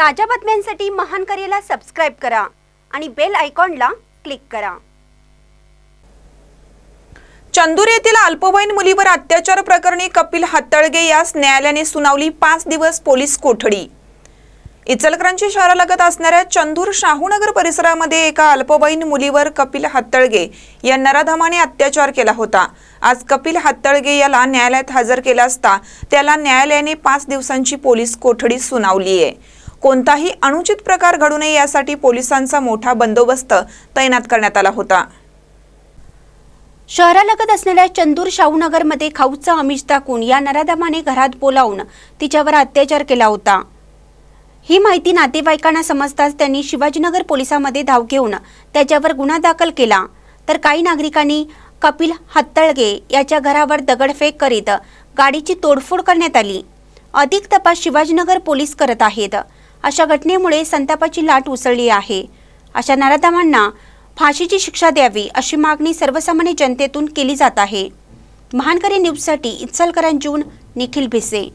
ताज्या बातम्यांसाठी महान करेला सबस्क्राईब करा आणि बेल आयकॉनला क्लिक करा चंदूर येथील अल्पवयीन मुलीवर अत्याचार प्रकरणी कपिल हत्तळगे यास न्यायालयाने सुनावली पाच दिवस पोलीस कोठडी इचलकरांची शहरालगत असणाऱ्या चंदूर शाहूनगर परिसरामध्ये एका अल्पवयीन मुलीवर कपिल हत्तळगे या नराधमाने अत्याचार केला होता आज कपिल हत्तळगे याला न्यायालयात हजर केला असता त्याला न्यायालयाने पाच दिवसांची पोलीस कोठडी सुनावली आहे कोणताही अनुचित प्रकार घडू नये यासाठी पोलिसांचा मोठा बंदोबस्त तैनात करण्यात आला होता शहरालगत असलेल्या चंदूर मध्ये खाऊचा अमिष दाखवून या नराधमाने घरात बोलावून तिच्यावर अत्याचार केला होता ही माहिती नातेवाईकांना समजताच त्यांनी शिवाजीनगर पोलिसांमध्ये धाव घेऊन त्याच्यावर गुन्हा दाखल केला तर काही नागरिकांनी कपिल हत्तळगे याच्या घरावर दगडफेक करीत गाडीची तोडफोड करण्यात आली अधिक तपास शिवाजीनगर पोलीस करत आहेत अशा घटनेमुळे संतापाची लाट उसळली आहे अशा नराधमांना फाशीची शिक्षा द्यावी अशी मागणी सर्वसामान्य जनतेतून केली जात आहे महानकरी न्यूजसाठी जून निखिल भिसे